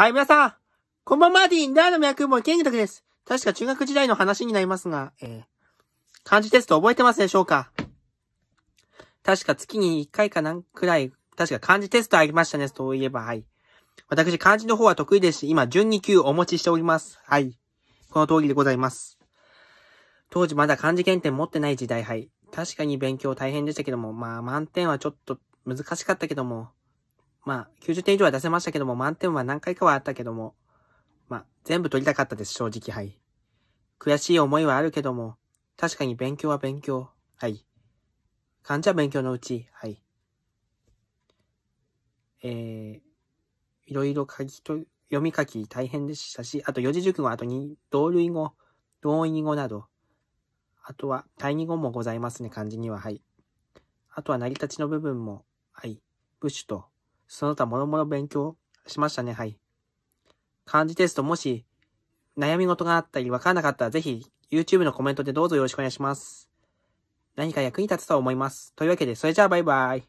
はい、皆さんこんばんは、ディーンダーの脈も剣技です。確か中学時代の話になりますが、えー、漢字テスト覚えてますでしょうか確か月に1回か何くらい、確か漢字テストありましたね、そういえば、はい。私、漢字の方は得意ですし、今、12級お持ちしております。はい。この通りでございます。当時まだ漢字検定持ってない時代、はい。確かに勉強大変でしたけども、まあ、満点はちょっと難しかったけども、まあ、90点以上は出せましたけども、満点は何回かはあったけども、まあ、全部取りたかったです、正直、はい。悔しい思いはあるけども、確かに勉強は勉強、はい。患者勉強のうち、はい。えー、いろいろ書きと、読み書き大変でしたし、あと四字熟語、あとに、同類語、同意語など、あとは、対義語もございますね、漢字には、はい。あとは、成り立ちの部分も、はい。ブッシュと、その他もろもろ勉強しましたね、はい。漢字テスト、もし、悩み事があったり、わからなかったら、ぜひ、YouTube のコメントでどうぞよろしくお願いします。何か役に立つと思います。というわけで、それじゃあバイバイ。